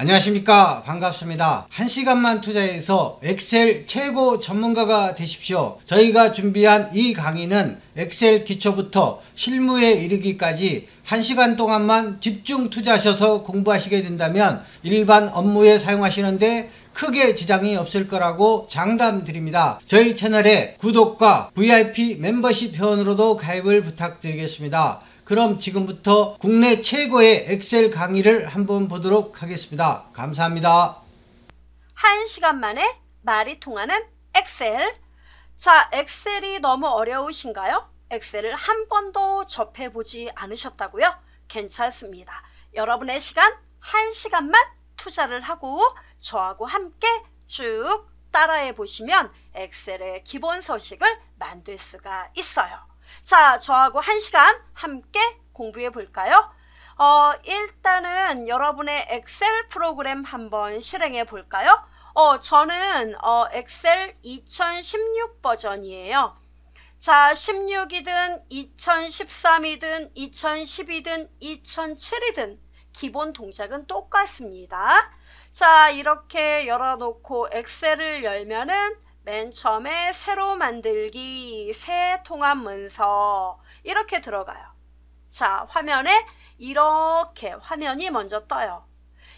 안녕하십니까 반갑습니다 한시간만 투자해서 엑셀 최고 전문가가 되십시오 저희가 준비한 이 강의는 엑셀 기초부터 실무에 이르기까지 1시간 동안만 집중 투자하셔서 공부하시게 된다면 일반 업무에 사용하시는데 크게 지장이 없을 거라고 장담드립니다. 저희 채널에 구독과 VIP 멤버십 회원으로도 가입을 부탁드리겠습니다. 그럼 지금부터 국내 최고의 엑셀 강의를 한번 보도록 하겠습니다. 감사합니다. 한 시간 만에 말이 통하는 엑셀. 자, 엑셀이 너무 어려우신가요? 엑셀을 한 번도 접해보지 않으셨다고요? 괜찮습니다. 여러분의 시간 한 시간만 투자를 하고 저하고 함께 쭉 따라해 보시면 엑셀의 기본 서식을 만들 수가 있어요. 자, 저하고 한 시간 함께 공부해 볼까요? 어, 일단은 여러분의 엑셀 프로그램 한번 실행해 볼까요? 어, 저는 어, 엑셀 2016 버전이에요. 자, 16이든 2013이든 2012든 2007이든 기본 동작은 똑같습니다. 자, 이렇게 열어놓고 엑셀을 열면은 맨 처음에 새로 만들기, 새 통합 문서 이렇게 들어가요. 자, 화면에 이렇게 화면이 먼저 떠요.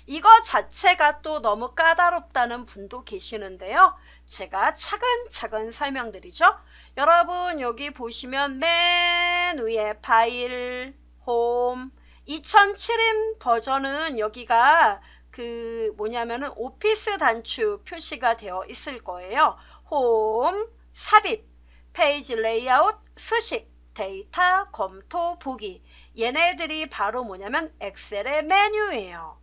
이거 자체가 또 너무 까다롭다는 분도 계시는데요. 제가 차근차근 설명드리죠. 여러분 여기 보시면 맨 위에 파일, 홈, 2007인 버전은 여기가 그 뭐냐면은 오피스 단추 표시가 되어 있을 거예요. 홈, 삽입, 페이지 레이아웃, 수식, 데이터, 검토, 보기 얘네들이 바로 뭐냐면 엑셀의 메뉴예요.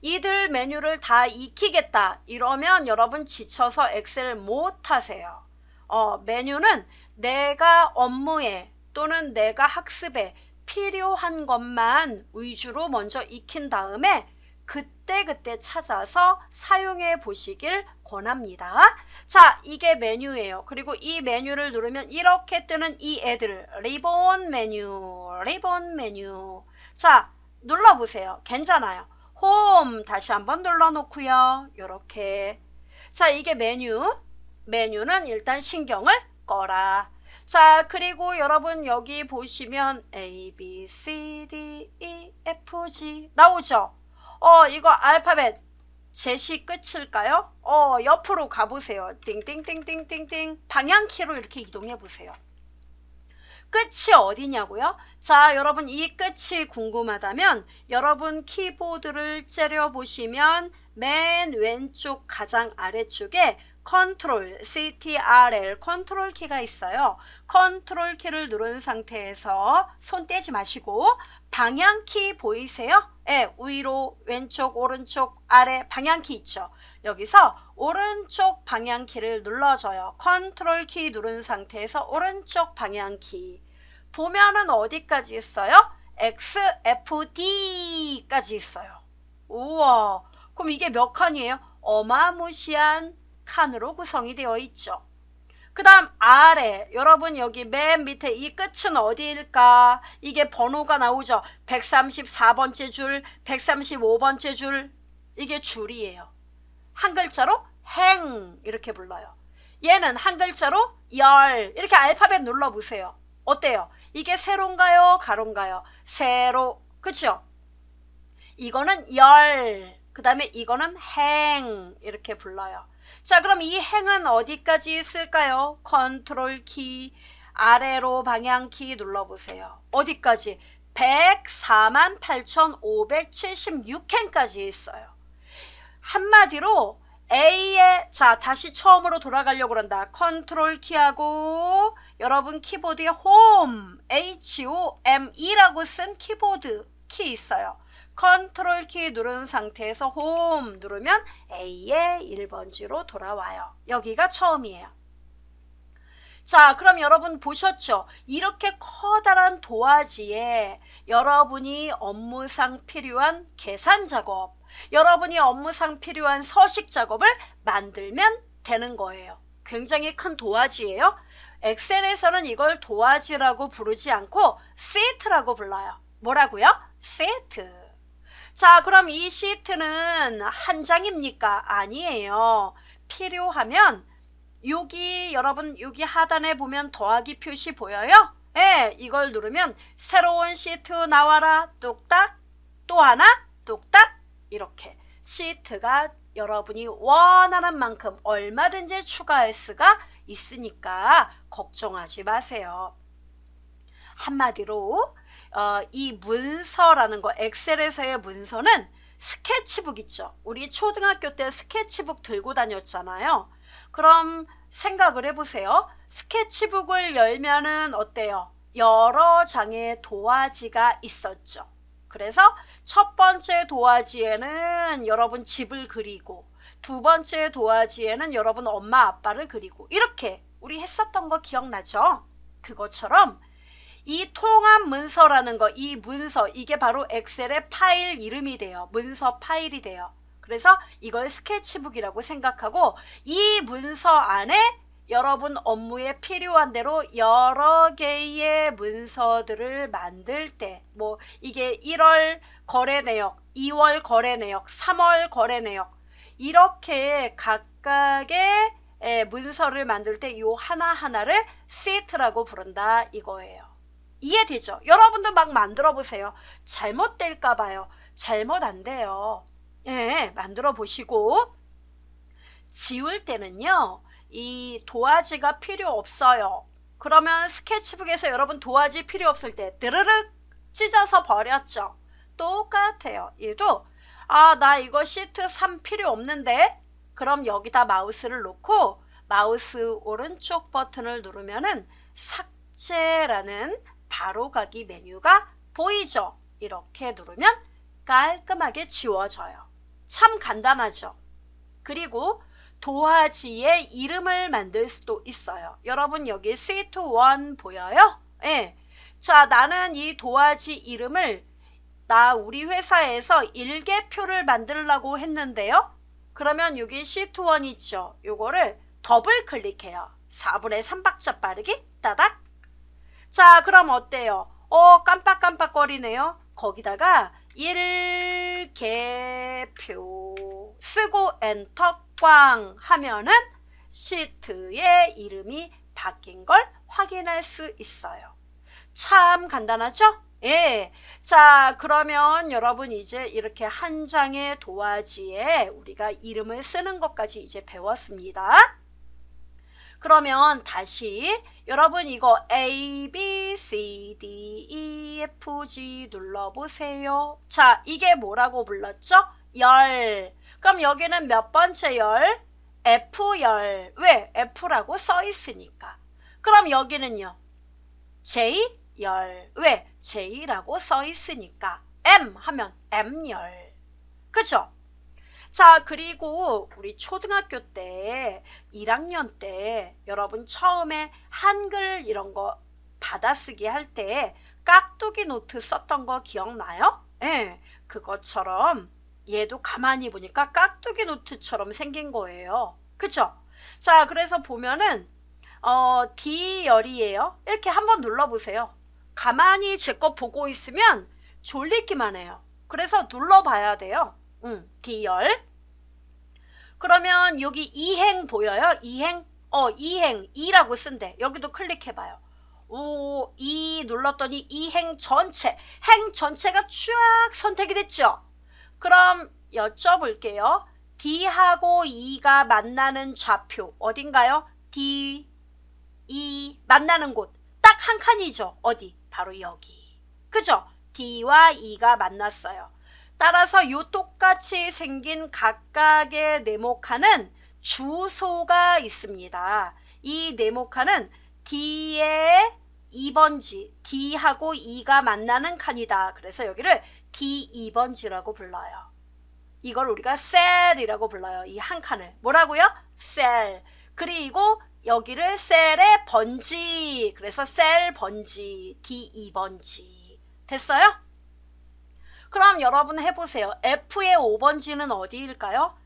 이들 메뉴를 다 익히겠다 이러면 여러분 지쳐서 엑셀 못하세요. 어, 메뉴는 내가 업무에 또는 내가 학습에 필요한 것만 위주로 먼저 익힌 다음에 그때그때 그때 찾아서 사용해 보시길 권합니다. 자, 이게 메뉴예요. 그리고 이 메뉴를 누르면 이렇게 뜨는 이 애들. 리본 메뉴, 리본 메뉴. 자, 눌러보세요. 괜찮아요. 홈 다시 한번 눌러놓고요. 이렇게 자, 이게 메뉴. 메뉴는 일단 신경을 꺼라. 자, 그리고 여러분 여기 보시면 A, B, C, D, E, F, G 나오죠? 어, 이거 알파벳 제시 끝일까요? 어, 옆으로 가보세요. 띵띵띵띵띵띵. 방향키로 이렇게 이동해보세요. 끝이 어디냐고요? 자, 여러분 이 끝이 궁금하다면 여러분 키보드를 째려보시면 맨 왼쪽 가장 아래쪽에 컨트롤, CTRL, 컨트롤 키가 있어요. 컨트롤 키를 누른 상태에서 손 떼지 마시고 방향 키 보이세요? 예, 위로, 왼쪽, 오른쪽, 아래 방향키 있죠. 여기서 오른쪽 방향키를 눌러줘요. 컨트롤 키 누른 상태에서 오른쪽 방향키. 보면은 어디까지 있어요? XFD까지 있어요. 우와, 그럼 이게 몇 칸이에요? 어마무시한 칸으로 구성이 되어 있죠. 그 다음 아래 여러분 여기 맨 밑에 이 끝은 어디일까 이게 번호가 나오죠 134번째 줄 135번째 줄 이게 줄이에요 한 글자로 행 이렇게 불러요 얘는 한 글자로 열 이렇게 알파벳 눌러보세요 어때요 이게 세로인가요 가로인가요 세로 그쵸 이거는 열그 다음에 이거는 행 이렇게 불러요 자 그럼 이 행은 어디까지 있을까요? 컨트롤 키 아래로 방향 키 눌러보세요. 어디까지? 1 0 4 8,576행까지 있어요. 한마디로 A의 자 다시 처음으로 돌아가려고 그런다. 컨트롤 키하고 여러분 키보드에 홈 H O M E라고 쓴 키보드 키 있어요. 컨트롤 키 누른 상태에서 홈 누르면 A의 1번지로 돌아와요. 여기가 처음이에요. 자, 그럼 여러분 보셨죠? 이렇게 커다란 도화지에 여러분이 업무상 필요한 계산 작업, 여러분이 업무상 필요한 서식 작업을 만들면 되는 거예요. 굉장히 큰 도화지예요. 엑셀에서는 이걸 도화지라고 부르지 않고 세트라고 불러요. 뭐라고요? 세트. 자, 그럼 이 시트는 한 장입니까? 아니에요. 필요하면 여기 여러분 여기 하단에 보면 더하기 표시 보여요? 예, 이걸 누르면 새로운 시트 나와라 뚝딱 또 하나 뚝딱 이렇게 시트가 여러분이 원하는 만큼 얼마든지 추가할 수가 있으니까 걱정하지 마세요. 한마디로 어, 이 문서라는 거 엑셀에서의 문서는 스케치북 있죠. 우리 초등학교 때 스케치북 들고 다녔잖아요. 그럼 생각을 해보세요. 스케치북을 열면은 어때요? 여러 장의 도화지가 있었죠. 그래서 첫 번째 도화지에는 여러분 집을 그리고 두 번째 도화지에는 여러분 엄마 아빠를 그리고 이렇게 우리 했었던 거 기억나죠? 그것처럼 이 통합 문서라는 거, 이 문서, 이게 바로 엑셀의 파일 이름이 돼요. 문서 파일이 돼요. 그래서 이걸 스케치북이라고 생각하고 이 문서 안에 여러분 업무에 필요한 대로 여러 개의 문서들을 만들 때, 뭐, 이게 1월 거래 내역, 2월 거래 내역, 3월 거래 내역, 이렇게 각각의 예, 문서를 만들 때 이 하나하나를 시트라고 부른다 이거예요. 이해되죠? 여러분도 막 만들어 보세요. 잘못될까 봐요. 잘못 안 돼요. 예, 만들어 보시고 지울 때는요. 이 도화지가 필요 없어요. 그러면 스케치북에서 여러분 도화지 필요 없을 때 드르륵 찢어서 버렸죠. 똑같아요. 얘도 아나 이거 시트 3 필요 없는데 그럼 여기다 마우스를 놓고 마우스 오른쪽 버튼을 누르면은 삭제라는 바로 가기 메뉴가 보이죠? 이렇게 누르면 깔끔하게 지워져요. 참 간단하죠? 그리고 도화지의 이름을 만들 수도 있어요. 여러분 여기 C21 보여요? 예. 네. 자 나는 이 도화지 이름을 나 우리 회사에서 일개표를 만들려고 했는데요. 그러면 여기 C21 있죠? 요거를 더블 클릭해요. 4분의 3박자 빠르기 따닥 자, 그럼 어때요? 어, 깜빡깜빡거리네요. 거기다가 일개표 쓰고 엔터 꽝 하면은 시트의 이름이 바뀐 걸 확인할 수 있어요. 참 간단하죠? 예. 자, 그러면 여러분 이제 이렇게 한 장의 도화지에 우리가 이름을 쓰는 것까지 이제 배웠습니다. 그러면 다시 여러분 이거 A, B, C, D, E, F, G 눌러보세요. 자, 이게 뭐라고 불렀죠? 열. 그럼 여기는 몇 번째 열? F열. 왜? F라고 써 있으니까. 그럼 여기는요. J열. 왜? J라고 써 있으니까. M 하면 M열. 그죠? 자 그리고 우리 초등학교 때 1학년 때 여러분 처음에 한글 이런 거 받아쓰기 할 때 깍두기 노트 썼던 거 기억나요? 예, 그것처럼 얘도 가만히 보니까 깍두기 노트처럼 생긴 거예요. 그쵸? 자 그래서 보면은 어, D열이에요. 이렇게 한번 눌러보세요. 가만히 제 거 보고 있으면 졸리기만 해요. 그래서 눌러봐야 돼요. 음, 디열 그러면 여기 이행 보여요? 이행? 어, 이행, 이라고 쓴대. 여기도 클릭해봐요. 오, 이 눌렀더니 이행 전체, 행 전체가 쫙 선택이 됐죠? 그럼 여쭤볼게요. D하고 E가 만나는 좌표 어딘가요? D, E 만나는 곳. 딱 한 칸이죠. 어디? 바로 여기. 그죠? D와 E가 만났어요. 따라서 요 똑같이 생긴 각각의 네모칸은 주소가 있습니다. 이 네모칸은 D의 2번지, D하고 E가 만나는 칸이다. 그래서 여기를 D2번지라고 불러요. 이걸 우리가 셀이라고 불러요. 이 한 칸을. 뭐라고요? 셀. 그리고 여기를 셀의 번지. 그래서 셀 번지, D2번지. 됐어요? 그럼 여러분 해보세요. F의 5번 지는 어디일까요?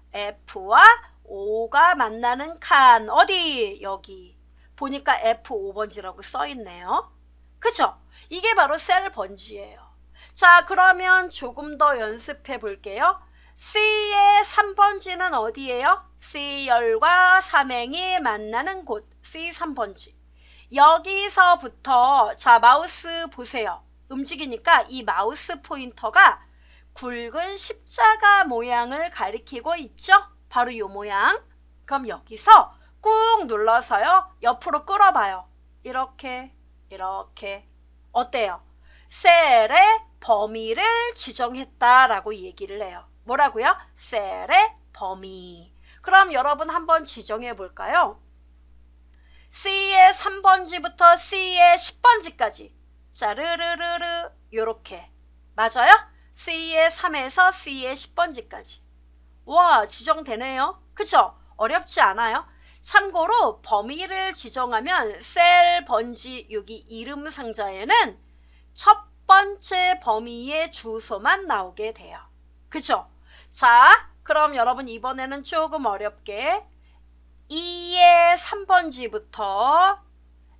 F와 o 가 만나는 칸 어디? 여기 보니까 F 5번지라고 써있네요. 그쵸? 이게 바로 셀 번지예요. 자 그러면 조금 더 연습해 볼게요. C의 3번지는 어디예요? C열과 삼행이 만나는 곳 C3번지 여기서부터 자 마우스 보세요. 움직이니까 이 마우스 포인터가 굵은 십자가 모양을 가리키고 있죠? 바로 이 모양. 그럼 여기서 꾹 눌러서요. 옆으로 끌어봐요. 이렇게 이렇게 어때요? 셀의 범위를 지정했다라고 얘기를 해요. 뭐라고요? 셀의 범위. 그럼 여러분 한번 지정해 볼까요? C의 3번지부터 C의 10번지까지 자, 르르르르 요렇게. 맞아요? C의 3에서 C의 10번지까지. 와, 지정되네요. 그쵸? 어렵지 않아요? 참고로 범위를 지정하면 셀 번지 여기 이름 상자에는 첫 번째 범위의 주소만 나오게 돼요. 그쵸? 자, 그럼 여러분 이번에는 조금 어렵게 2의 3번지부터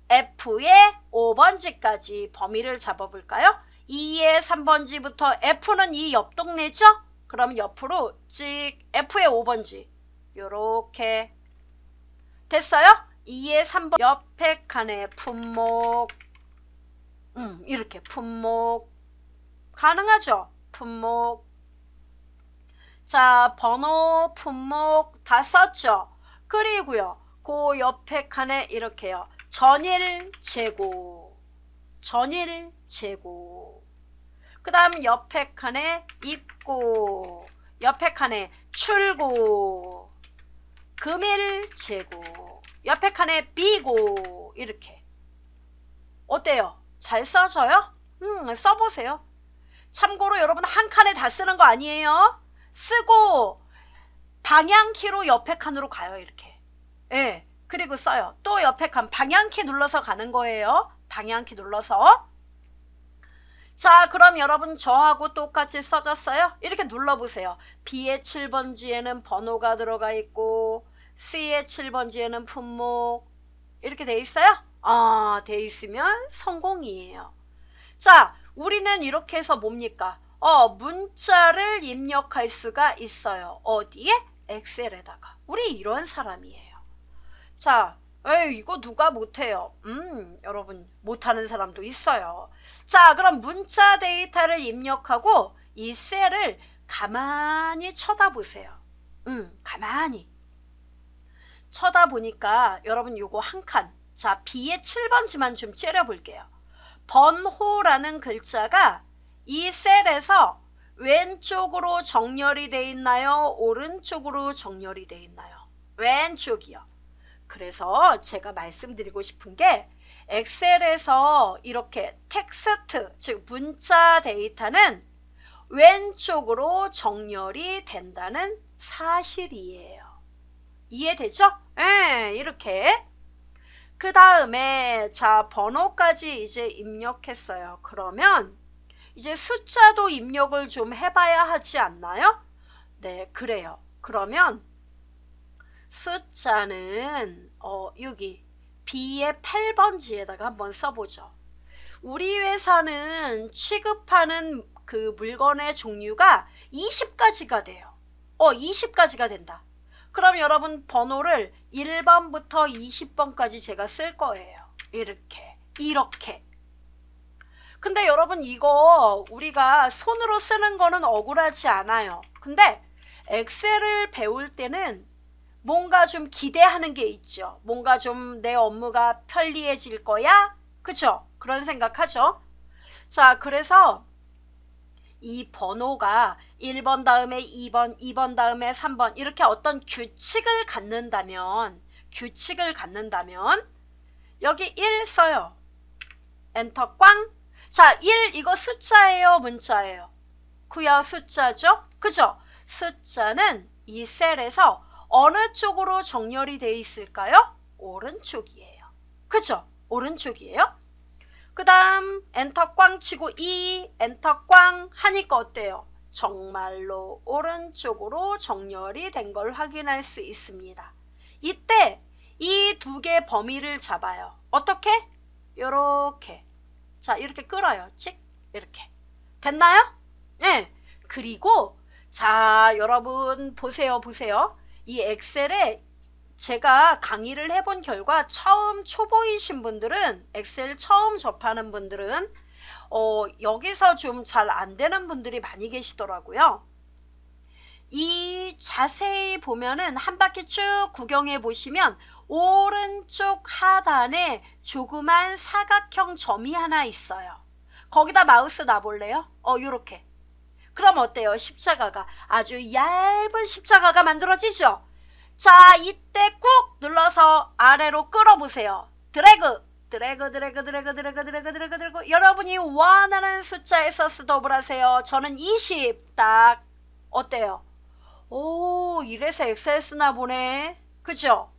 F의 5번지까지 범위를 잡아볼까요? 2의 3번지부터 F는 이 옆 동네죠? 그럼 옆으로 찍 F의 5번지 요렇게 됐어요? 2의 3번 옆에 칸에 품목 음, 이렇게 품목 가능하죠? 품목 자 번호 품목 다 썼죠? 그리고요 그 옆에 칸에 이렇게요 전일 재고 전일 재고 그 다음 옆에 칸에 입고 옆에 칸에 출고 금일 재고 옆에 칸에 비고 이렇게 어때요? 잘 써져요? 음 써보세요 참고로 여러분 한 칸에 다 쓰는 거 아니에요? 쓰고 방향키로 옆에 칸으로 가요 이렇게 예. 그리고 써요. 또 옆에 칸 방향키 눌러서 가는 거예요. 방향키 눌러서 자 그럼 여러분 저하고 똑같이 써졌어요? 이렇게 눌러보세요. B의 7번지에는 번호가 들어가 있고 C의 7번지에는 품목 이렇게 돼 있어요? 아, 돼 있으면 성공이에요. 자 우리는 이렇게 해서 뭡니까? 어, 문자를 입력할 수가 있어요. 어디에? 엑셀에다가. 우리 이런 사람이에요. 자, 에이, 이거 누가 못해요? 음, 여러분, 못하는 사람도 있어요. 자, 그럼 문자 데이터를 입력하고 이 셀을 가만히 쳐다보세요. 음, 가만히. 쳐다보니까 여러분 요거 한 칸. 자, B의 7번지만 좀 째려볼게요. 번호라는 글자가 이 셀에서 왼쪽으로 정렬이 돼 있나요? 오른쪽으로 정렬이 돼 있나요? 왼쪽이요. 그래서 제가 말씀드리고 싶은 게 엑셀에서 이렇게 텍스트 즉 문자 데이터는 왼쪽으로 정렬이 된다는 사실이에요. 이해되죠? 예, 이렇게 그 다음에 자 번호까지 이제 입력했어요. 그러면 이제 숫자도 입력을 좀 해봐야 하지 않나요? 네 그래요. 그러면 숫자는 어, 여기 B의 8번지에다가 한번 써보죠. 우리 회사는 취급하는 그 물건의 종류가 20가지가 돼요. 어, 20가지가 된다. 그럼 여러분 번호를 1번부터 20번까지 제가 쓸 거예요. 이렇게, 이렇게. 근데 여러분 이거 우리가 손으로 쓰는 거는 억울하지 않아요. 근데 엑셀을 배울 때는 뭔가 좀 기대하는 게 있죠. 뭔가 좀 내 업무가 편리해질 거야? 그쵸? 그런 생각하죠. 자, 그래서 이 번호가 1번 다음에 2번, 2번 다음에 3번 이렇게 어떤 규칙을 갖는다면 규칙을 갖는다면 여기 1 써요. 엔터 꽝. 자, 1 이거 숫자예요, 문자예요? 그야 숫자죠? 그죠? 숫자는 이 셀에서 어느 쪽으로 정렬이 돼 있을까요? 오른쪽이에요. 그죠? 오른쪽이에요. 그 다음 엔터 꽝 치고 이 엔터 꽝 하니까 어때요? 정말로 오른쪽으로 정렬이 된 걸 확인할 수 있습니다. 이때 이 두 개 범위를 잡아요. 어떻게? 요렇게. 자, 이렇게 끌어요. 찍. 이렇게. 됐나요? 네. 그리고 자, 여러분 보세요. 보세요. 이 엑셀에 제가 강의를 해본 결과 처음 초보이신 분들은 엑셀 처음 접하는 분들은 어, 여기서 좀 잘 안되는 분들이 많이 계시더라고요. 이 자세히 보면은 한 바퀴 쭉 구경해 보시면 오른쪽 하단에 조그만 사각형 점이 하나 있어요. 거기다 마우스 놔볼래요? 어, 요렇게. 그럼 어때요? 십자가가 아주 얇은 십자가가 만들어지죠? 자, 이때 꾹 눌러서 아래로 끌어보세요. 드래그, 드래그, 드래그, 드래그, 드래그, 드래그, 드래그, 드래그. 여러분이 원하는 숫자에서 스톱을 하세요. 저는 20. 딱. 어때요? 오, 이래서 엑셀스나 보네. 그죠?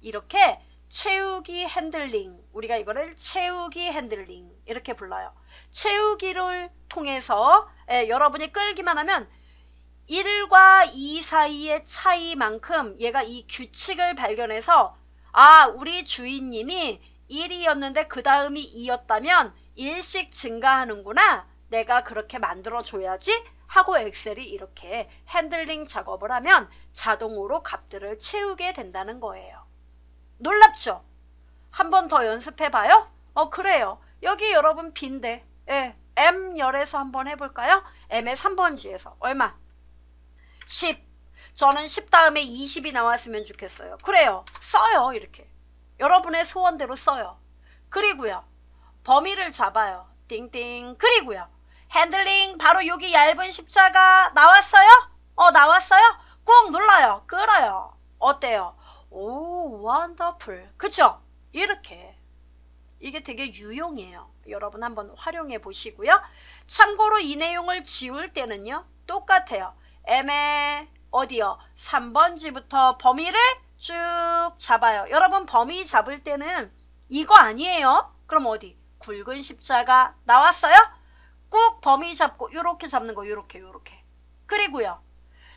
이렇게 채우기 핸들링. 우리가 이거를 채우기 핸들링. 이렇게 불러요. 채우기를 통해서 예, 여러분이 끌기만 하면 1과 2 사이의 차이만큼 얘가 이 규칙을 발견해서 아 우리 주인님이 1이었는데 그 다음이 2였다면 1씩 증가하는구나 내가 그렇게 만들어 줘야지 하고 엑셀이 이렇게 핸들링 작업을 하면 자동으로 값들을 채우게 된다는 거예요. 놀랍죠? 한 번 더 연습해봐요? 어 그래요. 여기 여러분 빈데 예, M열에서 한번 해볼까요? M의 3번지에서 얼마? 10 저는 10 다음에 20이 나왔으면 좋겠어요 그래요 써요 이렇게 여러분의 소원대로 써요 그리고요 범위를 잡아요 띵띵 그리고요 핸들링 바로 여기 얇은 십자가 나왔어요? 어 나왔어요? 꾹 눌러요 끌어요 어때요? 오 원더풀 그쵸? 이렇게 이게 되게 유용해요. 여러분 한번 활용해 보시고요. 참고로 이 내용을 지울 때는요. 똑같아요. M의 어디요? 3번지부터 범위를 쭉 잡아요. 여러분 범위 잡을 때는 이거 아니에요. 그럼 어디? 굵은 십자가 나왔어요? 꾹 범위 잡고 이렇게 잡는 거 이렇게 이렇게. 그리고요.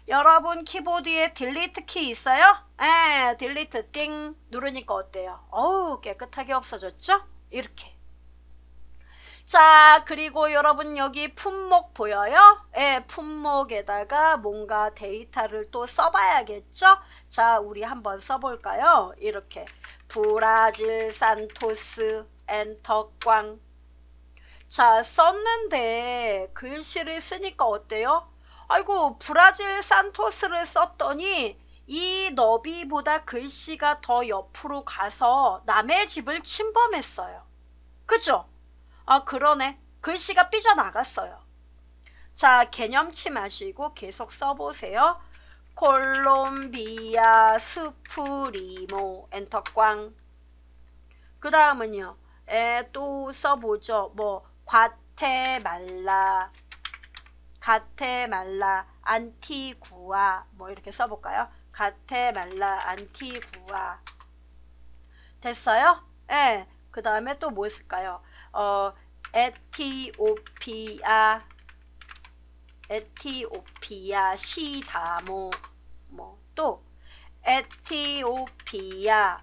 여러분 키보드에 딜리트 키 있어요? 에 예, 딜리트 띵 누르니까 어때요? 어우 깨끗하게 없어졌죠? 이렇게 자 그리고 여러분 여기 품목 보여요? 예, 품목에다가 뭔가 데이터를 또 써봐야겠죠? 자 우리 한번 써볼까요? 이렇게 브라질 산토스 엔터꽝 자 썼는데 글씨를 쓰니까 어때요? 아이고 브라질 산토스를 썼더니 이 너비보다 글씨가 더 옆으로 가서 남의 집을 침범했어요. 그죠? 아 그러네. 글씨가 삐져나갔어요. 자 개념치 마시고 계속 써보세요. 콜롬비아 스프리모 엔터 꽝. 그 다음은요. 에 또 써보죠. 뭐 과테말라 가테말라 안티구아 뭐 이렇게 써볼까요? 가테말라 안티구아 됐어요? 예. 네. 그 다음에 또 뭐 있을까요? 어, 에티오피아 에티오피아 시다모 뭐 또 에티오피아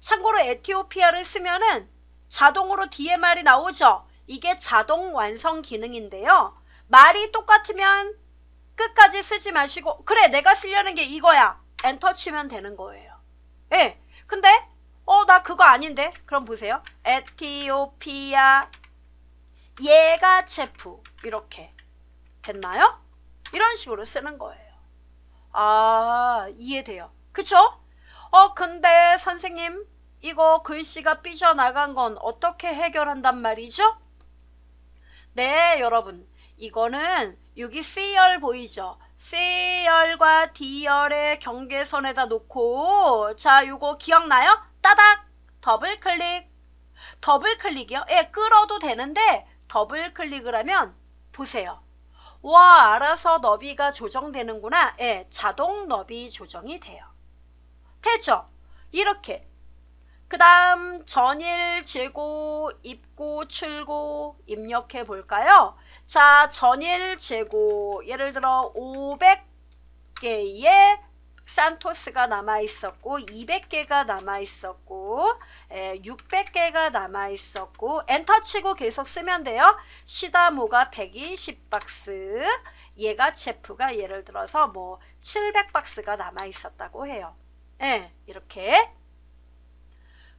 참고로 에티오피아를 쓰면은 자동으로 뒤에 말이 나오죠. 이게 자동 완성 기능인데요. 말이 똑같으면 끝까지 쓰지 마시고 그래 내가 쓰려는 게 이거야 엔터 치면 되는 거예요 예 네. 근데 어 나 그거 아닌데 그럼 보세요 에티오피아 예가 체프 이렇게 됐나요? 이런 식으로 쓰는 거예요 아 이해돼요 그쵸? 어 근데 선생님 이거 글씨가 삐져나간 건 어떻게 해결한단 말이죠? 네 여러분 이거는 여기 C열 보이죠? C열과 D열의 경계선에다 놓고 자 요거 기억나요? 따닥 더블 클릭 더블 클릭이요? 예 끌어도 되는데 더블 클릭을 하면 보세요 와 알아서 너비가 조정되는구나 예 자동 너비 조정이 돼요 됐죠? 이렇게 그 다음 전일 재고 입고 출고 입력해 볼까요? 자 전일 재고 예를 들어 500개의 산토스가 남아 있었고 200개가 남아 있었고 600개가 예, 남아 있었고 엔터 치고 계속 쓰면 돼요. 시다모가 120박스 얘가 제프가 예를 들어서 뭐 700박스가 남아 있었다고 해요. 예, 이렇게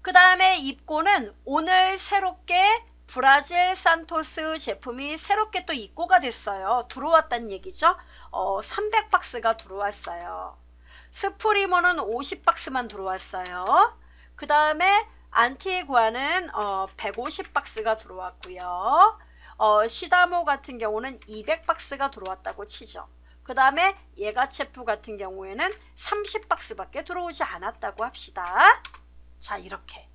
그 다음에 입고는 오늘 새롭게 브라질 산토스 제품이 새롭게 또 입고가 됐어요. 들어왔다는 얘기죠. 어, 300박스가 들어왔어요. 스프리모는 50박스만 들어왔어요. 그 다음에 안티구아는 에 어, 150박스가 들어왔고요. 어, 시다모 같은 경우는 200박스가 들어왔다고 치죠. 그 다음에 예가체프 같은 경우에는 30박스밖에 들어오지 않았다고 합시다. 자 이렇게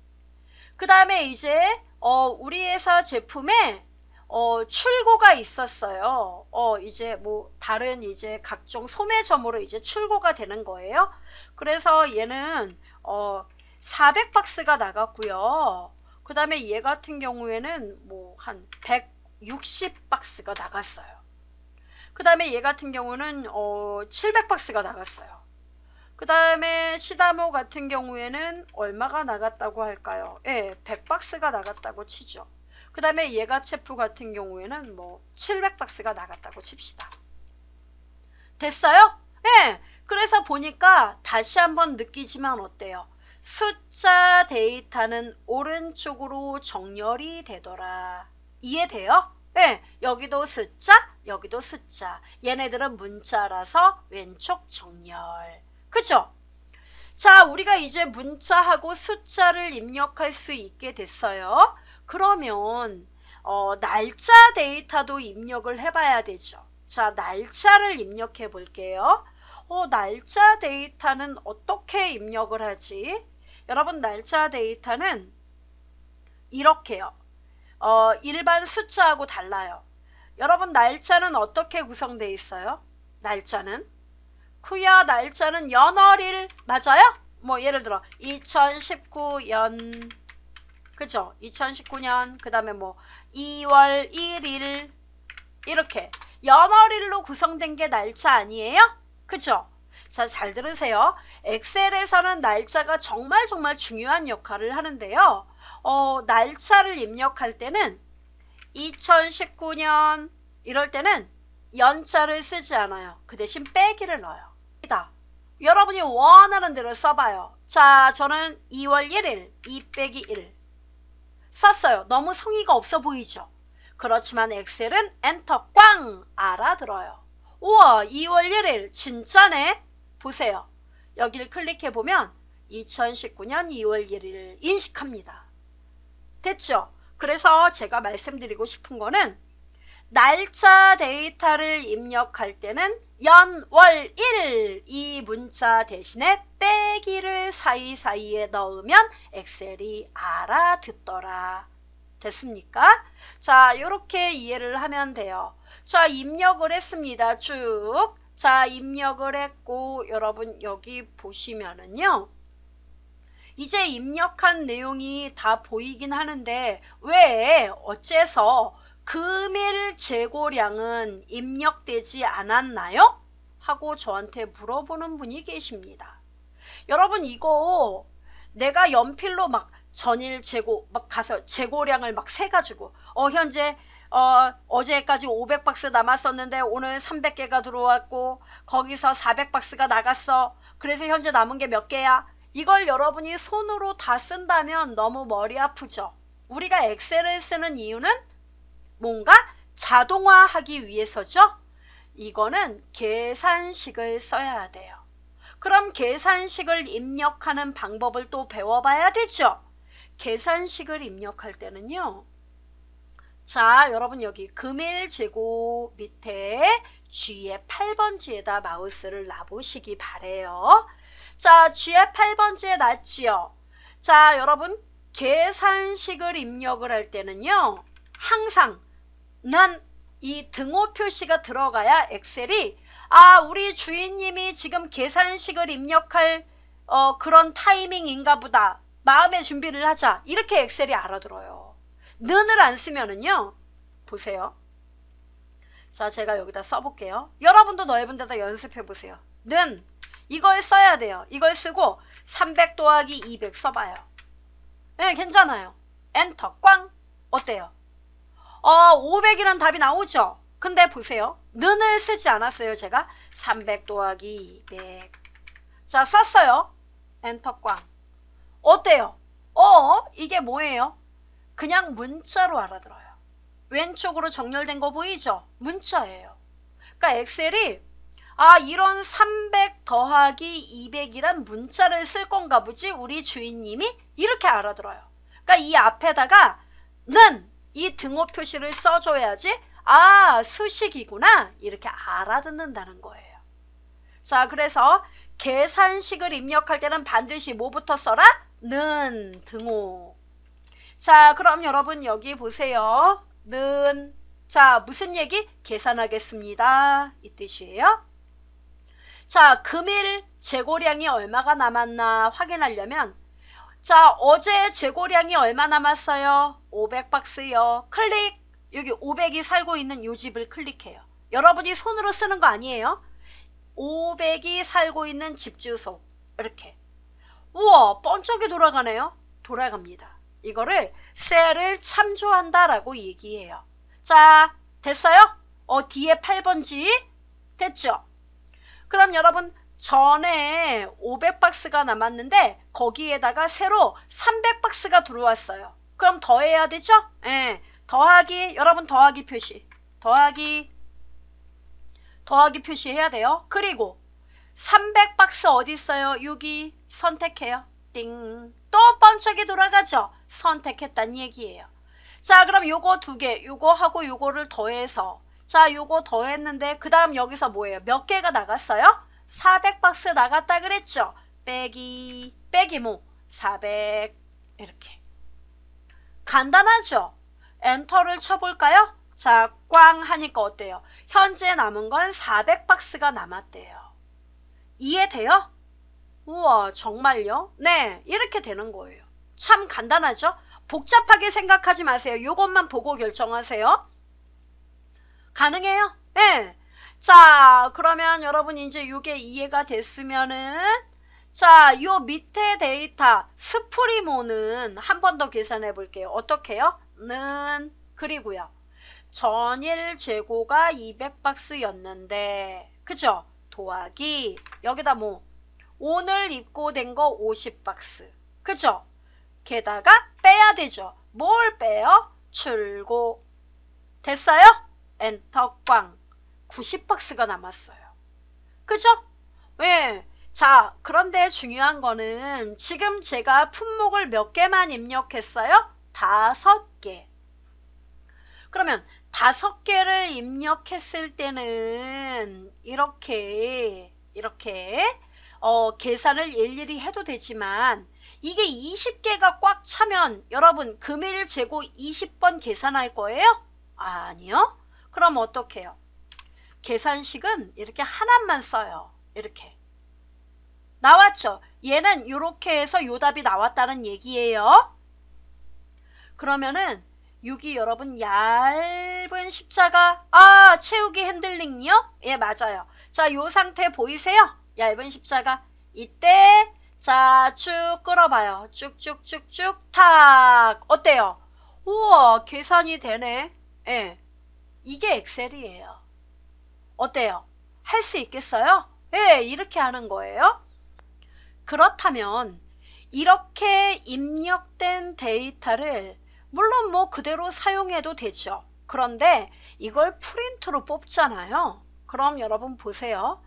그 다음에 이제 어, 우리 회사 제품에 어, 출고가 있었어요. 어, 이제 뭐 다른 이제 각종 소매점으로 이제 출고가 되는 거예요. 그래서 얘는 어, 400박스가 나갔고요. 그 다음에 얘 같은 경우에는 뭐 한 160박스가 나갔어요. 그 다음에 얘 같은 경우는 어, 700박스가 나갔어요. 그 다음에 시다모 같은 경우에는 얼마가 나갔다고 할까요? 예, 100박스가 나갔다고 치죠. 그 다음에 예가체프 같은 경우에는 뭐 700박스가 나갔다고 칩시다. 됐어요? 예, 그래서 보니까 다시 한번 느끼지만 어때요? 숫자 데이터는 오른쪽으로 정렬이 되더라. 이해돼요? 예, 여기도 숫자, 여기도 숫자. 얘네들은 문자라서 왼쪽 정렬. 그쵸 자, 우리가 이제 문자하고 숫자를 입력할 수 있게 됐어요. 그러면 어, 날짜 데이터도 입력을 해봐야 되죠. 자, 날짜를 입력해 볼게요. 어, 날짜 데이터는 어떻게 입력을 하지? 여러분, 날짜 데이터는 이렇게요. 어, 일반 숫자하고 달라요. 여러분, 날짜는 어떻게 구성되어 있어요? 날짜는 그야 날짜는 연월일 맞아요? 뭐 예를 들어 2019년 그죠? 2019년 그 다음에 뭐 2월 1일 이렇게 연월일로 구성된 게 날짜 아니에요? 그죠? 자, 잘 들으세요. 엑셀에서는 날짜가 정말 정말 중요한 역할을 하는데요. 어, 날짜를 입력할 때는 2019년 이럴 때는 연자를 쓰지 않아요. 그 대신 빼기를 넣어요. 여러분이 원하는 대로 써봐요. 자, 저는 2월 1일 2 빼기 1 썼어요. 너무 성의가 없어 보이죠? 그렇지만 엑셀은 엔터 꽝 알아들어요. 우와 2월 1일 진짜네? 보세요. 여기를 클릭해보면 2019년 2월 1일 인식합니다. 됐죠? 그래서 제가 말씀드리고 싶은 거는 날짜 데이터를 입력할 때는 연월 일 이 문자 대신에 빼기를 사이사이에 넣으면 엑셀이 알아듣더라. 됐습니까? 자, 이렇게 이해를 하면 돼요. 자, 입력을 했습니다. 쭉. 자, 입력을 했고 여러분 여기 보시면은요. 이제 입력한 내용이 다 보이긴 하는데 왜 어째서 금일 재고량은 입력되지 않았나요? 하고 저한테 물어보는 분이 계십니다. 여러분 이거 내가 연필로 막 전일 재고 막 가서 재고량을 막 세가지고 어 현재 어 어제까지 500박스 남았었는데 오늘 300개가 들어왔고 거기서 400박스가 나갔어 그래서 현재 남은 게 몇 개야 이걸 여러분이 손으로 다 쓴다면 너무 머리 아프죠 우리가 엑셀을 쓰는 이유는 뭔가 자동화하기 위해서죠. 이거는 계산식을 써야 돼요. 그럼 계산식을 입력하는 방법을 또 배워봐야 되죠. 계산식을 입력할 때는요. 자 여러분 여기 금일 재고 밑에 G의 8번지에다 마우스를 놔보시기 바래요. 자 G의 8번지에 놨지요. 자 여러분 계산식을 입력을 할 때는요. 항상 는이 등호 표시가 들어가야 엑셀이 아 우리 주인님이 지금 계산식을 입력할 어, 그런 타이밍인가 보다 마음의 준비를 하자 이렇게 엑셀이 알아들어요 는을 안 쓰면은요 보세요 자 제가 여기다 써볼게요 여러분도 너넓분들다 연습해 보세요 는 이걸 써야 돼요 이걸 쓰고 300도하기200 써봐요 예 네, 괜찮아요 엔터 꽝 어때요 어, 500이란 답이 나오죠? 근데 보세요. 는을 쓰지 않았어요. 제가 300 더하기 200. 자, 썼어요. 엔터 꽝. 어때요? 어, 이게 뭐예요? 그냥 문자로 알아들어요. 왼쪽으로 정렬된 거 보이죠? 문자예요. 그러니까 엑셀이 아 이런 300 더하기 200이란 문자를 쓸 건가 보지 우리 주인님이 이렇게 알아들어요. 그러니까 이 앞에다가 는이 등호 표시를 써줘야지 아 수식이구나 이렇게 알아듣는다는 거예요. 자 그래서 계산식을 입력할 때는 반드시 뭐부터 써라? 는 등호 자 그럼 여러분 여기 보세요. 는 자 무슨 얘기? 계산하겠습니다. 이 뜻이에요. 자 금일 재고량이 얼마가 남았나 확인하려면 자, 어제 재고량이 얼마 남았어요? 500박스요. 클릭! 여기 500이 살고 있는 요 집을 클릭해요. 여러분이 손으로 쓰는 거 아니에요? 500이 살고 있는 집 주소. 이렇게. 우와, 번쩍이 돌아가네요. 돌아갑니다. 이거를 셀을 참조한다 라고 얘기해요. 자, 됐어요? 어, 뒤에 8번지? 됐죠? 그럼 여러분 전에 500박스가 남았는데 거기에다가 새로 300박스가 들어왔어요. 그럼 더해야 되죠? 예. 더하기 여러분 더하기 표시. 더하기 더하기 표시해야 돼요. 그리고 300박스 어디 있어요? 여기 선택해요. 띵. 또 번쩍이 돌아가죠. 선택했단 얘기예요. 자, 그럼 요거 두 개, 요거 하고 요거를 더해서 자, 요거 더했는데 그 다음 여기서 뭐예요? 몇 개가 나갔어요? 400박스 나갔다 그랬죠? 빼기 빼기 뭐 400 이렇게 간단하죠? 엔터를 쳐볼까요? 자, 꽝 하니까 어때요? 현재 남은 건 400박스가 남았대요. 이해돼요? 우와, 정말요? 네, 이렇게 되는 거예요. 참 간단하죠? 복잡하게 생각하지 마세요. 이것만 보고 결정하세요. 가능해요? 네. 자 그러면 여러분 이제 이게 이해가 됐으면은 자, 요 밑에 데이터 스프리모는 한 번 더 계산해 볼게요. 어떻게요? 는 그리고요. 전일 재고가 200박스였는데 그죠? 도하기 여기다 뭐 오늘 입고된 거 50박스 그죠? 게다가 빼야 되죠. 뭘 빼요? 출고 됐어요? 엔터 꽝 90박스가 남았어요. 그죠? 예. 자, 그런데 중요한 거는 지금 제가 품목을 몇 개만 입력했어요? 다섯 개. 그러면 다섯 개를 입력했을 때는 이렇게 이렇게 어, 계산을 일일이 해도 되지만 이게 20개가 꽉 차면 여러분 금일 재고 20번 계산할 거예요? 아니요. 그럼 어떻게 해요? 계산식은 이렇게 하나만 써요. 이렇게. 나왔죠? 얘는 이렇게 해서 요 답이 나왔다는 얘기예요. 그러면은 여기 여러분 얇은 십자가 아 채우기 핸들링요? 이예 맞아요. 자요 상태 보이세요? 얇은 십자가 이때 자 쭉 끌어봐요. 쭉쭉쭉쭉 탁 어때요? 우와 계산이 되네. 예 이게 엑셀이에요. 어때요? 할 수 있겠어요? 예, 이렇게 하는 거예요. 그렇다면 이렇게 입력된 데이터를 물론 뭐 그대로 사용해도 되죠. 그런데 이걸 프린트로 뽑잖아요. 그럼 여러분 보세요.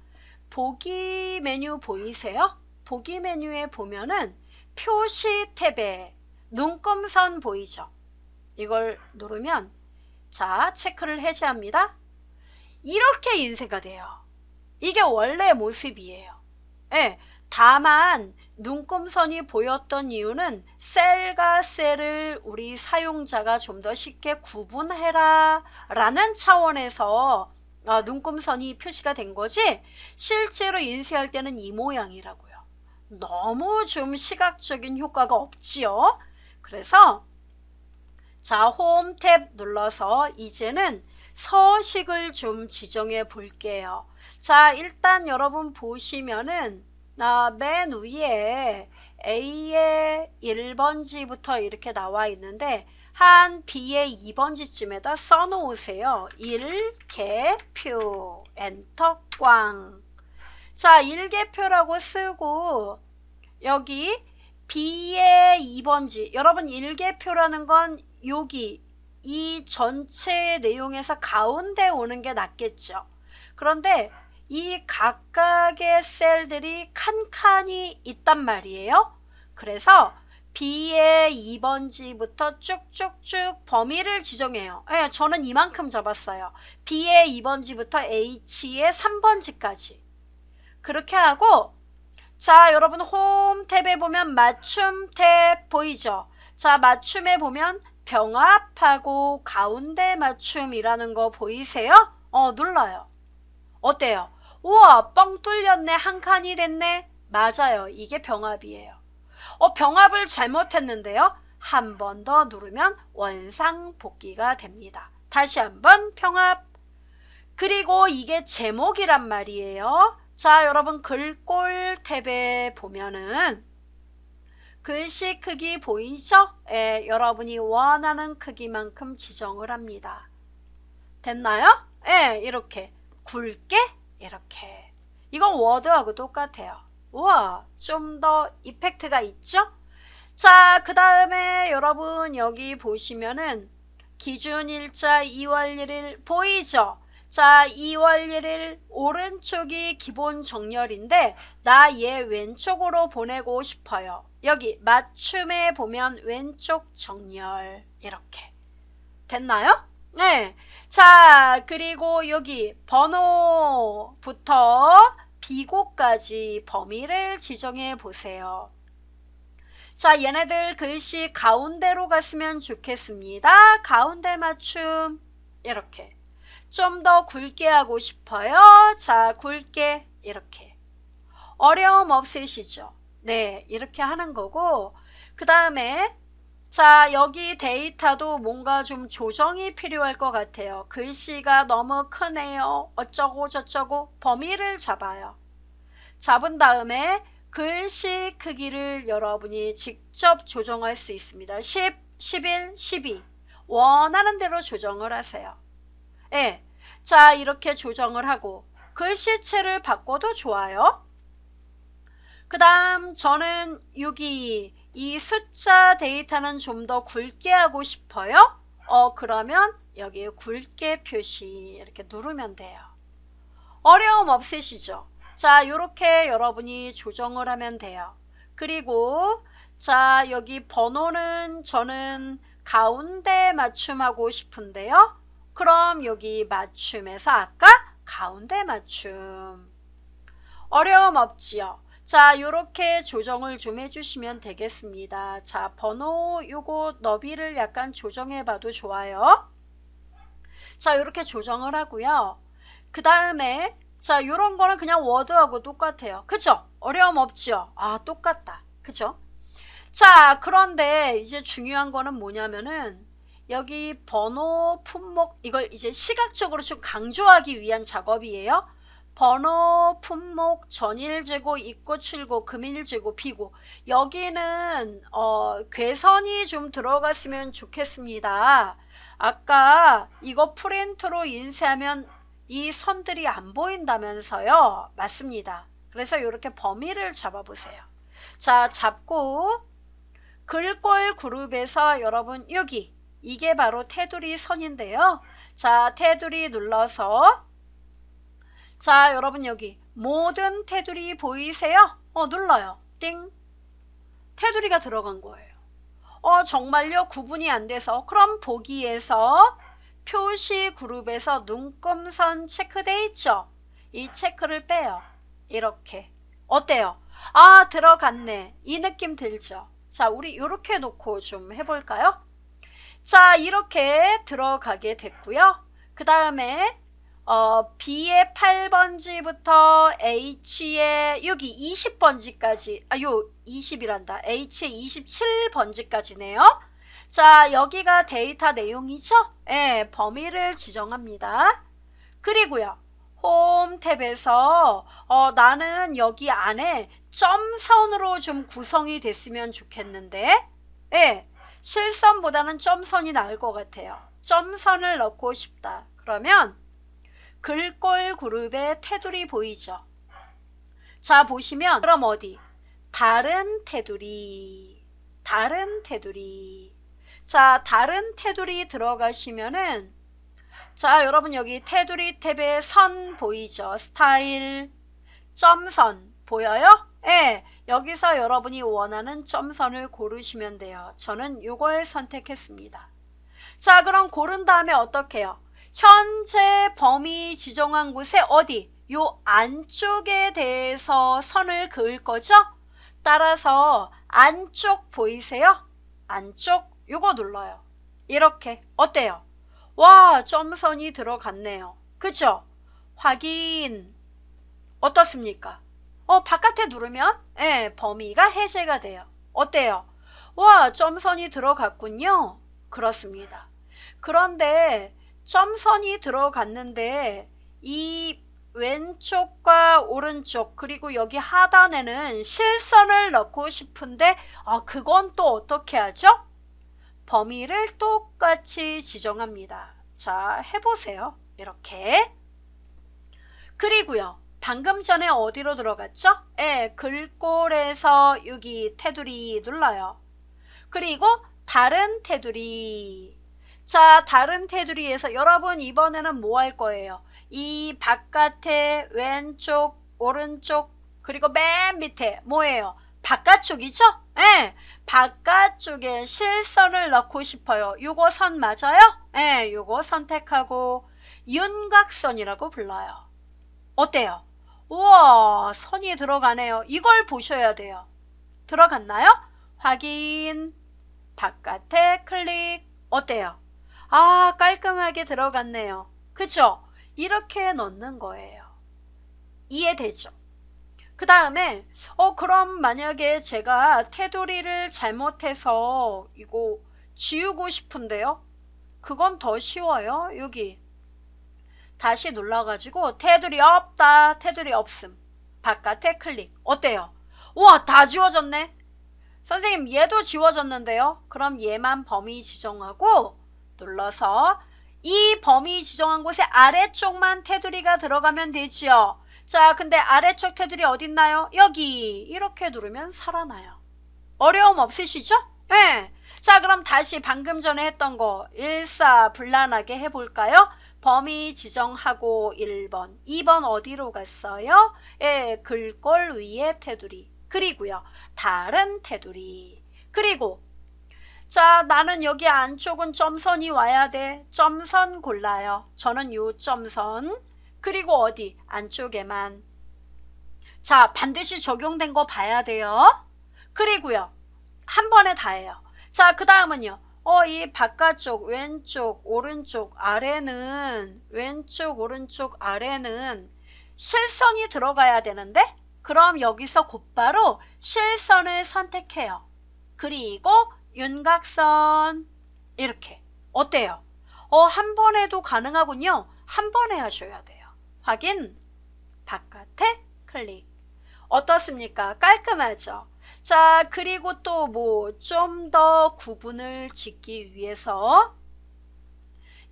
보기 메뉴 보이세요? 보기 메뉴에 보면은 표시 탭에 눈금선 보이죠? 이걸 누르면 자 체크를 해제합니다. 이렇게 인쇄가 돼요. 이게 원래 모습이에요. 예, 다만 눈금선이 보였던 이유는 셀과 셀을 우리 사용자가 좀 더 쉽게 구분해라 라는 차원에서 어, 눈금선이 표시가 된 거지 실제로 인쇄할 때는 이 모양이라고요. 너무 좀 시각적인 효과가 없지요. 그래서 자 홈 탭 눌러서 이제는 서식을 좀 지정해 볼게요. 자 일단 여러분 보시면은 아, 맨 위에 A의 1번지부터 이렇게 나와 있는데 한 B의 2번지쯤에다 써놓으세요. 1개표 엔터 꽝. 자 1개표라고 쓰고 여기 B의 2번지 여러분 1개표라는 건 여기 이 전체 내용에서 가운데 오는 게 낫겠죠. 그런데 이 각각의 셀들이 칸칸이 있단 말이에요. 그래서 B의 2번지부터 쭉쭉쭉 범위를 지정해요. 예, 저는 이만큼 잡았어요. B의 2번지부터 H의 3번지까지. 그렇게 하고 자 여러분 홈 탭에 보면 맞춤 탭 보이죠? 자 맞춤에 보면 병합하고 가운데 맞춤이라는 거 보이세요? 어 눌러요. 어때요? 우와 뻥 뚫렸네 한 칸이 됐네. 맞아요. 이게 병합이에요. 어 병합을 잘못했는데요. 한 번 더 누르면 원상 복귀가 됩니다. 다시 한번 병합 그리고 이게 제목이란 말이에요. 자 여러분 글꼴 탭에 보면은 글씨 크기 보이죠? 예, 여러분이 원하는 크기만큼 지정을 합니다. 됐나요? 예, 이렇게 굵게 이렇게 이건 워드하고 똑같아요. 우와, 좀 더 이펙트가 있죠? 자, 그 다음에 여러분 여기 보시면은 기준 일자 2월 1일 보이죠? 자, 2월 1일 오른쪽이 기본 정렬인데 나 얘 왼쪽으로 보내고 싶어요. 여기 맞춤에 보면 왼쪽 정렬 이렇게 됐나요? 네. 자, 그리고 여기 번호부터 비고까지 범위를 지정해 보세요. 자, 얘네들 글씨 가운데로 갔으면 좋겠습니다. 가운데 맞춤 이렇게 좀더 굵게 하고 싶어요. 자, 굵게 이렇게. 어려움 없으시죠? 네, 이렇게 하는 거고 그 다음에 자 여기 데이터도 뭔가 좀 조정이 필요할 것 같아요. 글씨가 너무 크네요. 어쩌고 저쩌고 범위를 잡아요. 잡은 다음에 글씨 크기를 여러분이 직접 조정할 수 있습니다. 10, 11, 12 원하는 대로 조정을 하세요. 예. 자, 이렇게 조정을 하고 글씨체를 바꿔도 좋아요. 그 다음 저는 여기 이 숫자 데이터는 좀 더 굵게 하고 싶어요. 어 그러면 여기에 굵게 표시 이렇게 누르면 돼요. 어려움 없으시죠? 자 이렇게 여러분이 조정을 하면 돼요. 그리고 자 여기 번호는 저는 가운데 맞춤하고 싶은데요. 그럼 여기 맞춤에서 아까 가운데 맞춤 어려움 없지요. 자 요렇게 조정을 좀 해주시면 되겠습니다. 자 번호 요거 너비를 약간 조정해 봐도 좋아요. 자 요렇게 조정을 하고요. 그 다음에 자 요런 거는 그냥 워드하고 똑같아요. 그쵸? 어려움 없지요. 아 똑같다. 그쵸? 자 그런데 이제 중요한 거는 뭐냐면은 여기 번호, 품목 이걸 이제 시각적으로 좀 강조하기 위한 작업이에요. 번호, 품목, 전일재고, 입고출고, 금일재고, 비고 여기는 어, 괴선이 좀 들어갔으면 좋겠습니다. 아까 이거 프린트로 인쇄하면 이 선들이 안 보인다면서요. 맞습니다. 그래서 이렇게 범위를 잡아보세요. 자, 잡고 글꼴 그룹에서 여러분 여기 이게 바로 테두리 선인데요. 자, 테두리 눌러서 자, 여러분 여기 모든 테두리 보이세요? 어, 눌러요. 띵. 테두리가 들어간 거예요. 어, 정말요? 구분이 안 돼서 그럼 보기에서 표시 그룹에서 눈금선 체크돼 있죠? 이 체크를 빼요. 이렇게. 어때요? 아, 들어갔네. 이 느낌 들죠? 자, 우리 이렇게 놓고 좀 해볼까요? 자 이렇게 들어가게 됐고요. 그 다음에 어, B의 8번지부터 H의 여기 20번지까지 아 요 20이란다. H의 27번지까지네요. 자 여기가 데이터 내용이죠. 예, 범위를 지정합니다. 그리고요. 홈 탭에서 어, 나는 여기 안에 점선으로 좀 구성이 됐으면 좋겠는데 예, 실선보다는 점선이 나을 것 같아요. 점선을 넣고 싶다. 그러면 글꼴 그룹의 테두리 보이죠? 자 보시면 그럼 어디? 다른 테두리 다른 테두리 자 다른 테두리 들어가시면은 자 여러분 여기 테두리 탭에 선 보이죠? 스타일 점선 보여요? 예. 네. 여기서 여러분이 원하는 점선을 고르시면 돼요. 저는 이걸 선택했습니다. 자 그럼 고른 다음에 어떻게 해요? 현재 범위 지정한 곳에 어디? 요 안쪽에 대해서 선을 그을 거죠? 따라서 안쪽 보이세요? 안쪽 요거 눌러요. 이렇게 어때요? 와 점선이 들어갔네요. 그죠? 확인 어떻습니까? 어, 바깥에 누르면 예, 범위가 해제가 돼요. 어때요? 와, 점선이 들어갔군요. 그렇습니다. 그런데 점선이 들어갔는데 이 왼쪽과 오른쪽 그리고 여기 하단에는 실선을 넣고 싶은데 아, 그건 또 어떻게 하죠? 범위를 똑같이 지정합니다. 자, 해보세요. 이렇게. 그리고요. 방금 전에 어디로 들어갔죠? 예, 글꼴에서 여기 테두리 눌러요. 그리고 다른 테두리. 자, 다른 테두리에서 여러분 이번에는 뭐 할 거예요? 이 바깥에 왼쪽, 오른쪽, 그리고 맨 밑에 뭐예요? 바깥쪽이죠? 예. 바깥쪽에 실선을 넣고 싶어요. 요거 선 맞아요? 예, 요거 선택하고 윤곽선이라고 불러요. 어때요? 우와 선이 들어가네요. 이걸 보셔야 돼요. 들어갔나요? 확인 바깥에 클릭 어때요? 아 깔끔하게 들어갔네요. 그쵸? 이렇게 넣는 거예요. 이해되죠? 그 다음에 어 그럼 만약에 제가 테두리를 잘못해서 이거 지우고 싶은데요? 그건 더 쉬워요. 여기 다시 눌러가지고 테두리 없다 테두리 없음 바깥에 클릭 어때요? 우와 다 지워졌네 선생님 얘도 지워졌는데요 그럼 얘만 범위 지정하고 눌러서 이 범위 지정한 곳에 아래쪽만 테두리가 들어가면 되지요 자 근데 아래쪽 테두리 어딨나요? 여기 이렇게 누르면 살아나요 어려움 없으시죠? 네. 자 그럼 다시 방금 전에 했던 거 일사불란하게 해볼까요? 범위 지정하고 1번 2번 어디로 갔어요? 예, 글꼴 위에 테두리 그리고요 다른 테두리 그리고 자 나는 여기 안쪽은 점선이 와야 돼 점선 골라요 저는 요 점선 그리고 어디 안쪽에만 자 반드시 적용된 거 봐야 돼요 그리고요 한 번에 다해요자그 다음은요 어, 이 바깥쪽, 왼쪽, 오른쪽, 아래는, 왼쪽, 오른쪽, 아래는 실선이 들어가야 되는데, 그럼 여기서 곧바로 실선을 선택해요. 그리고 윤곽선, 이렇게. 어때요? 어, 한 번에도 가능하군요. 한 번에 하셔야 돼요. 확인, 바깥에 클릭. 어떻습니까? 깔끔하죠? 자, 그리고 또 뭐 좀 더 구분을 짓기 위해서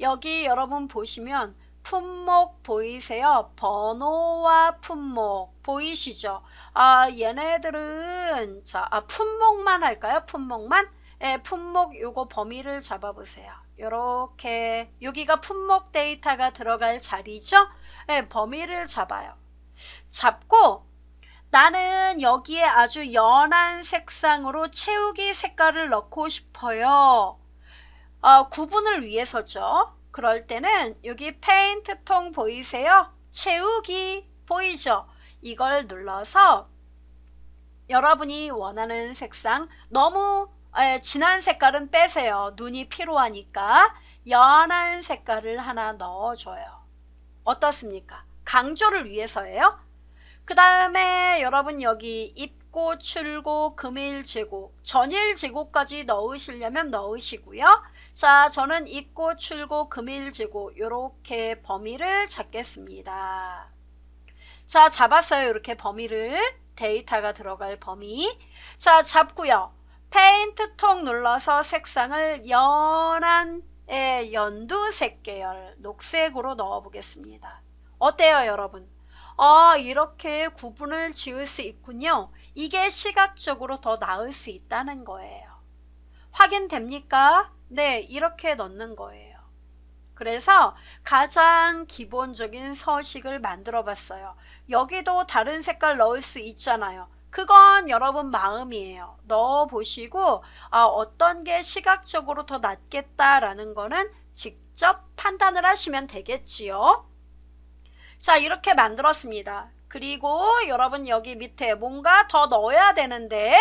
여기 여러분 보시면 품목 보이세요? 번호와 품목 보이시죠? 아, 얘네들은 자, 아, 품목만 할까요? 품목만? 예, 품목 요거 범위를 잡아 보세요. 요렇게 여기가 품목 데이터가 들어갈 자리죠? 예, 범위를 잡아요. 잡고 나는 여기에 아주 연한 색상으로 채우기 색깔을 넣고 싶어요. 어, 구분을 위해서죠. 그럴 때는 여기 페인트 통 보이세요? 채우기 보이죠? 이걸 눌러서 여러분이 원하는 색상 너무 에, 진한 색깔은 빼세요. 눈이 필요하니까 연한 색깔을 하나 넣어줘요. 어떻습니까? 강조를 위해서예요. 그 다음에 여러분 여기 입고 출고 금일 제고 전일 제고까지 넣으시려면 넣으시고요. 자 저는 입고 출고 금일 제고 이렇게 범위를 잡겠습니다. 자 잡았어요 이렇게 범위를 데이터가 들어갈 범위 자 잡고요. 페인트통 눌러서 색상을 연한 예, 연두색 계열 녹색으로 넣어 보겠습니다. 어때요 여러분? 아 이렇게 구분을 지을 수 있군요. 이게 시각적으로 더 나을 수 있다는 거예요. 확인됩니까? 네, 이렇게 넣는 거예요. 그래서 가장 기본적인 서식을 만들어 봤어요. 여기도 다른 색깔 넣을 수 있잖아요. 그건 여러분 마음이에요. 넣어 보시고 아, 어떤 게 시각적으로 더 낫겠다라는 거는 직접 판단을 하시면 되겠지요. 자 이렇게 만들었습니다. 그리고 여러분 여기 밑에 뭔가 더 넣어야 되는데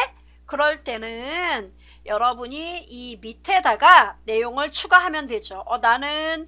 그럴 때는 여러분이 이 밑에다가 내용을 추가하면 되죠. 어, 나는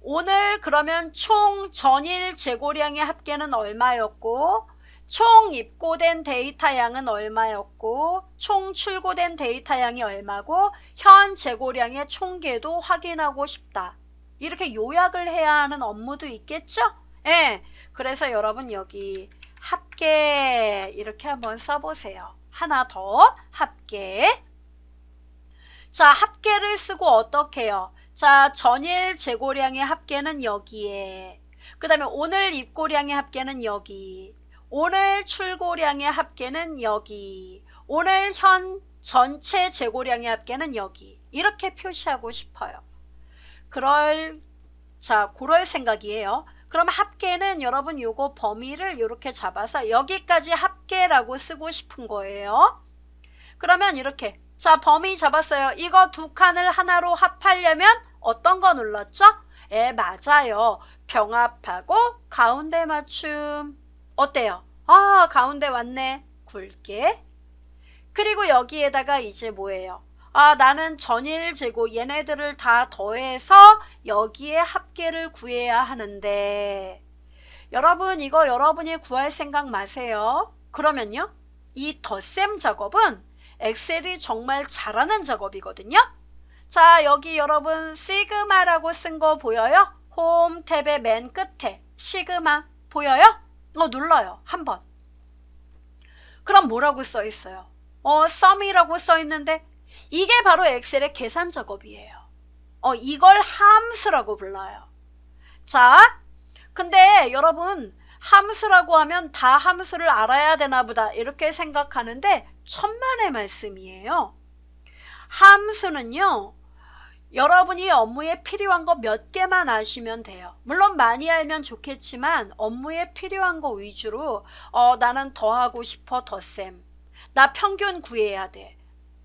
오늘 그러면 총 전일 재고량의 합계는 얼마였고 총 입고된 데이터 양은 얼마였고 총 출고된 데이터 양이 얼마고 현 재고량의 총계도 확인하고 싶다. 이렇게 요약을 해야 하는 업무도 있겠죠? 예. 그래서 여러분 여기 합계 이렇게 한번 써보세요. 하나 더 합계 자 합계를 쓰고 어떻게 해요? 자 전일 재고량의 합계는 여기에 그 다음에 오늘 입고량의 합계는 여기 오늘 출고량의 합계는 여기 오늘 현 전체 재고량의 합계는 여기 이렇게 표시하고 싶어요. 그럴 자 그럴 생각이에요. 그럼 합계는 여러분 요거 범위를 이렇게 잡아서 여기까지 합계라고 쓰고 싶은 거예요. 그러면 이렇게 자 범위 잡았어요. 이거 두 칸을 하나로 합하려면 어떤 거 눌렀죠? 예 맞아요. 병합하고 가운데 맞춤 어때요? 아 가운데 왔네. 굵게 그리고 여기에다가 이제 뭐예요? 아 나는 전일 재고 얘네들을 다 더해서 여기에 합계를 구해야 하는데 여러분 이거 여러분이 구할 생각 마세요. 그러면요. 이 덧셈 작업은 엑셀이 정말 잘하는 작업이거든요. 자 여기 여러분 시그마라고 쓴 거 보여요? 홈 탭의 맨 끝에 시그마 보여요? 어 눌러요. 한번. 그럼 뭐라고 써 있어요? 어 썸이라고 써 있는데 이게 바로 엑셀의 계산 작업이에요. 어, 이걸 함수라고 불러요. 자, 근데 여러분 함수라고 하면 다 함수를 알아야 되나 보다 이렇게 생각하는데 천만의 말씀이에요. 함수는요. 여러분이 업무에 필요한 거 몇 개만 아시면 돼요. 물론 많이 알면 좋겠지만 업무에 필요한 거 위주로 어, 나는 더 하고 싶어 더셈. 나 평균 구해야 돼.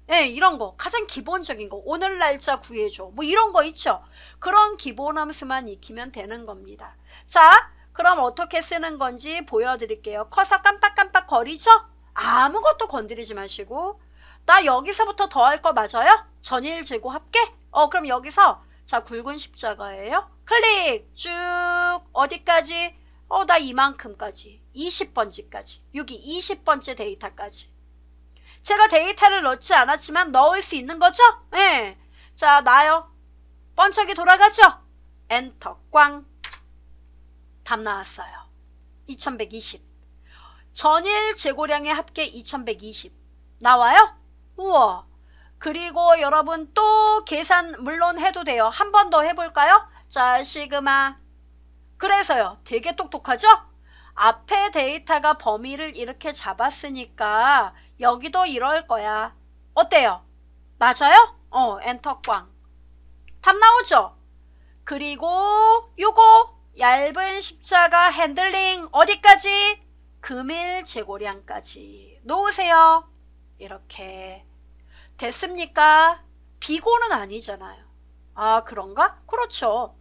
예, 이런 거 가장 기본적인 거 오늘 날짜 구해줘 뭐 이런 거 있죠 그런 기본 함수만 익히면 되는 겁니다 자 그럼 어떻게 쓰는 건지 보여드릴게요 커서 깜빡깜빡 거리죠 아무것도 건드리지 마시고 나 여기서부터 더 할 거 맞아요 전일 제고 합계 어 그럼 여기서 자 굵은 십자가예요 클릭 쭉 어디까지 어 나 이만큼까지 20번지까지 여기 20번째 데이터까지 제가 데이터를 넣지 않았지만 넣을 수 있는 거죠? 예. 자, 나요. 번쩍이 돌아가죠? 엔터 꽝. 답 나왔어요. 2120. 전일 재고량의 합계 2120. 나와요? 우와. 그리고 여러분 또 계산 물론 해도 돼요. 한 번 더 해볼까요? 자, 시그마. 그래서요. 되게 똑똑하죠? 앞에 데이터가 범위를 이렇게 잡았으니까 여기도 이럴 거야. 어때요? 맞아요? 어, 엔터 꽝. 답 나오죠? 그리고 요거 얇은 십자가 핸들링 어디까지? 금일 재고량까지 놓으세요. 이렇게 됐습니까? 비고는 아니잖아요. 아 그런가? 그렇죠.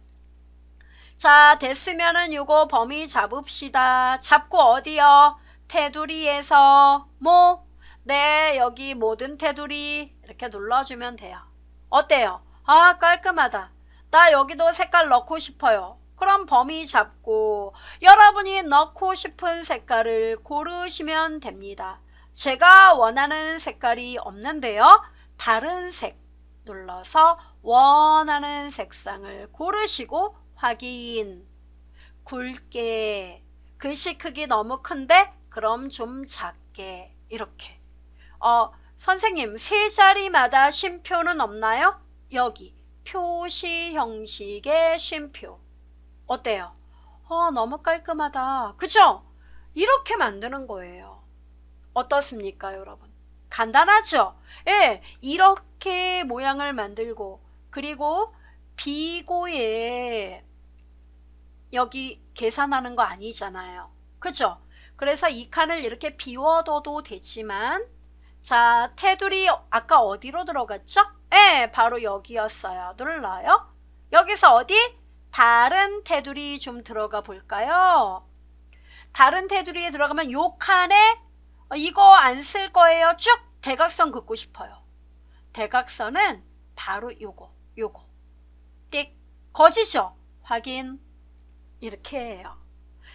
자 됐으면은 요거 범위 잡읍시다. 잡고 어디요? 테두리에서 뭐? 네 여기 모든 테두리 이렇게 눌러주면 돼요. 어때요? 아 깔끔하다. 나 여기도 색깔 넣고 싶어요. 그럼 범위 잡고 여러분이 넣고 싶은 색깔을 고르시면 됩니다. 제가 원하는 색깔이 없는데요. 다른 색 눌러서 원하는 색상을 고르시고 확인 굵게 글씨 크기 너무 큰데 그럼 좀 작게 이렇게 어 선생님 세 자리마다 쉼표는 없나요? 여기 표시 형식의 쉼표 어때요? 어 너무 깔끔하다 그죠? 이렇게 만드는 거예요 어떻습니까 여러분? 간단하죠? 예, 이렇게 모양을 만들고 그리고 비고의 여기 계산하는 거 아니잖아요. 그죠? 그래서 이 칸을 이렇게 비워둬도 되지만 자 테두리 아까 어디로 들어갔죠? 예, 바로 여기였어요. 눌러요. 여기서 어디? 다른 테두리 좀 들어가 볼까요? 다른 테두리에 들어가면 요 칸에 이거 안 쓸 거예요. 쭉 대각선 긋고 싶어요. 대각선은 바로 요거, 요거. 띡. 거지죠? 확인. 이렇게 해요.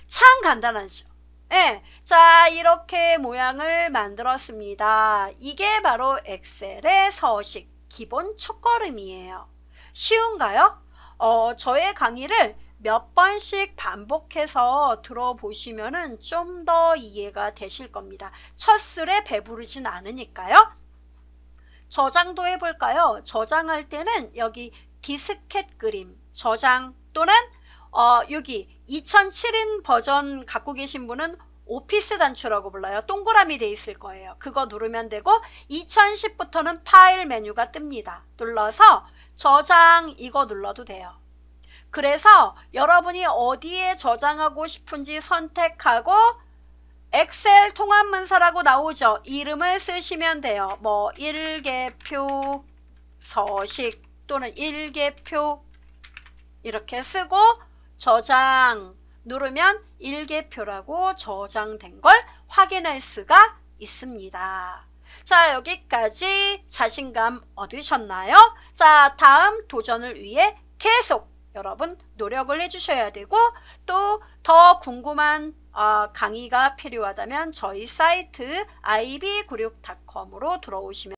참 간단하죠. 예, 자 이렇게 모양을 만들었습니다. 이게 바로 엑셀의 서식 기본 첫걸음이에요. 쉬운가요? 어, 저의 강의를 몇 번씩 반복해서 들어보시면 좀 더 이해가 되실 겁니다. 첫술에 배부르진 않으니까요. 저장도 해볼까요? 저장할 때는 여기 디스켓 그림, 저장 또는 어, 여기 2007인 버전 갖고 계신 분은 오피스 단추라고 불러요. 동그라미 돼 있을 거예요. 그거 누르면 되고 2010부터는 파일 메뉴가 뜹니다. 눌러서 저장 이거 눌러도 돼요. 그래서 여러분이 어디에 저장하고 싶은지 선택하고 엑셀 통합문서라고 나오죠. 이름을 쓰시면 돼요. 뭐 일개표 서식 또는 일개표 이렇게 쓰고 저장 누르면 일개표라고 저장된 걸 확인할 수가 있습니다. 자 여기까지 자신감 얻으셨나요? 자 다음 도전을 위해 계속 여러분 노력을 해주셔야 되고 또 더 궁금한 어, 강의가 필요하다면 저희 사이트 ib96.com으로 들어오시면